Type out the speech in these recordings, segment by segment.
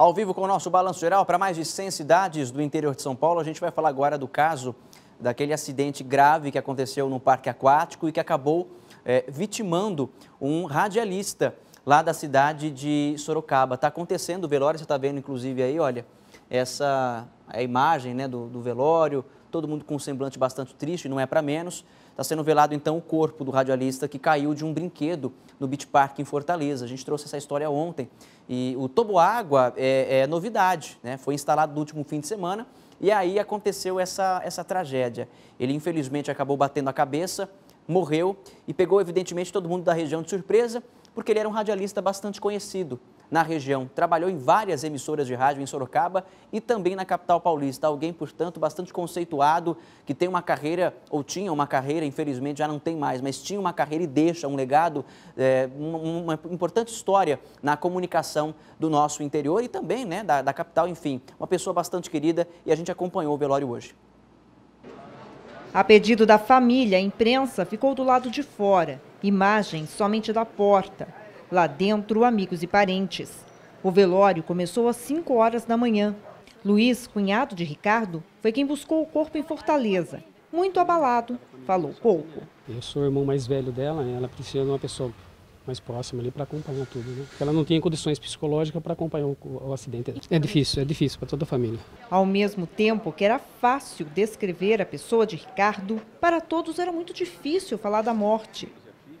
ao vivo com o nosso balanço geral para mais de 100 cidades do interior de São Paulo. A gente vai falar agora do caso daquele acidente grave que aconteceu no parque aquático e que acabou é, vitimando um radialista lá da cidade de Sorocaba. Está acontecendo o velório, você está vendo inclusive aí, olha, essa a imagem né, do, do velório, todo mundo com um semblante bastante triste, não é para menos. Está sendo velado então o corpo do radialista que caiu de um brinquedo no Beach Park em Fortaleza. A gente trouxe essa história ontem. E o toboágua é, é novidade, né? Foi instalado no último fim de semana e aí aconteceu essa, essa tragédia. Ele infelizmente acabou batendo a cabeça, morreu e pegou evidentemente todo mundo da região de surpresa porque ele era um radialista bastante conhecido na região. Trabalhou em várias emissoras de rádio em Sorocaba e também na capital paulista. Alguém, portanto, bastante conceituado, que tem uma carreira, ou tinha uma carreira, infelizmente já não tem mais, mas tinha uma carreira e deixa um legado, é, uma, importante história na comunicação do nosso interior e também né, da, da capital, enfim. Uma pessoa bastante querida e a gente acompanhou o velório hoje. A pedido da família, a imprensa ficou do lado de fora, imagens somente da porta. Lá dentro, amigos e parentes. O velório começou às 5 horas da manhã. Luiz, cunhado de Ricardo, foi quem buscou o corpo em Fortaleza. Muito abalado, falou pouco. Eu sou o irmão mais velho dela, né? ela precisa de uma pessoa mais próxima ali para acompanhar tudo, né? Porque ela não tinha condições psicológicas para acompanhar o, o, acidente. É difícil, é difícil para toda a família. Ao mesmo tempo que era fácil descrever a pessoa de Ricardo, para todos era muito difícil falar da morte.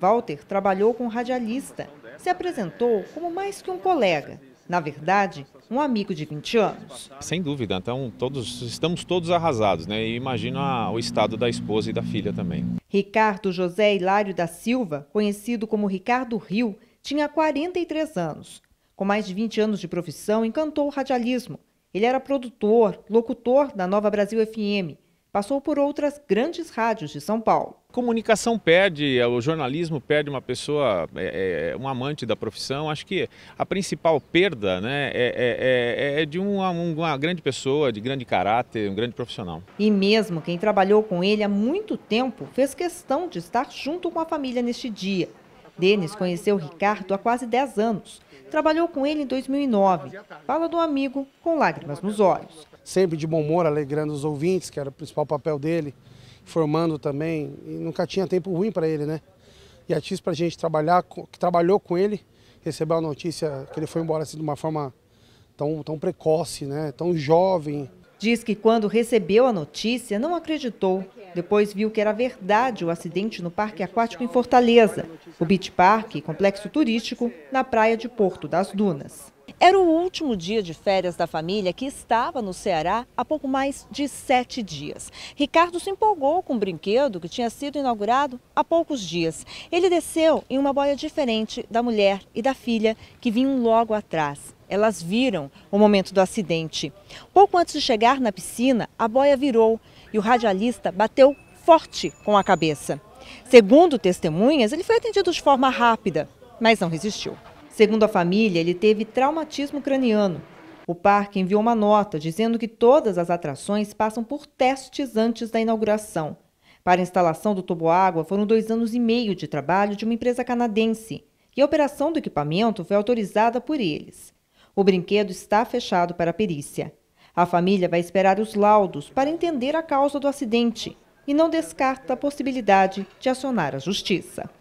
Walter trabalhou com radialista se apresentou como mais que um colega. Na verdade, um amigo de 20 anos. Sem dúvida, então todos estamos todos arrasados, né? E imagina o estado da esposa e da filha também. Ricardo José Hilário da Silva, conhecido como Ricardo Rio, tinha 43 anos. Com mais de 20 anos de profissão, encantou o radialismo. Ele era produtor, locutor da Nova Brasil FM passou por outras grandes rádios de São Paulo. comunicação perde, é, o jornalismo perde uma pessoa, é, é, um amante da profissão. Acho que a principal perda né, é, é, é de uma, uma grande pessoa, de grande caráter, um grande profissional. E mesmo quem trabalhou com ele há muito tempo fez questão de estar junto com a família neste dia. Denis conheceu Ricardo há quase 10 anos. Trabalhou com ele em 2009. Fala do amigo com lágrimas nos olhos sempre de bom humor, alegrando os ouvintes, que era o principal papel dele, formando também, e nunca tinha tempo ruim para ele, né? E a Tis, para a gente trabalhar, que trabalhou com ele, recebeu a notícia que ele foi embora assim, de uma forma tão, tão precoce, né? tão jovem. Diz que quando recebeu a notícia, não acreditou. Depois viu que era verdade o acidente no Parque Aquático em Fortaleza, o Beach Park, complexo turístico, na praia de Porto das Dunas. Era o último dia de férias da família que estava no Ceará há pouco mais de sete dias. Ricardo se empolgou com um brinquedo que tinha sido inaugurado há poucos dias. Ele desceu em uma boia diferente da mulher e da filha que vinham logo atrás. Elas viram o momento do acidente. Pouco antes de chegar na piscina, a boia virou e o radialista bateu forte com a cabeça. Segundo testemunhas, ele foi atendido de forma rápida, mas não resistiu. Segundo a família, ele teve traumatismo craniano. O parque enviou uma nota dizendo que todas as atrações passam por testes antes da inauguração. Para a instalação do toboágua foram dois anos e meio de trabalho de uma empresa canadense e a operação do equipamento foi autorizada por eles. O brinquedo está fechado para a perícia. A família vai esperar os laudos para entender a causa do acidente e não descarta a possibilidade de acionar a justiça.